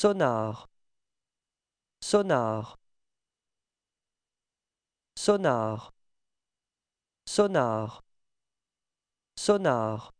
sonar sonar sonar sonar sonar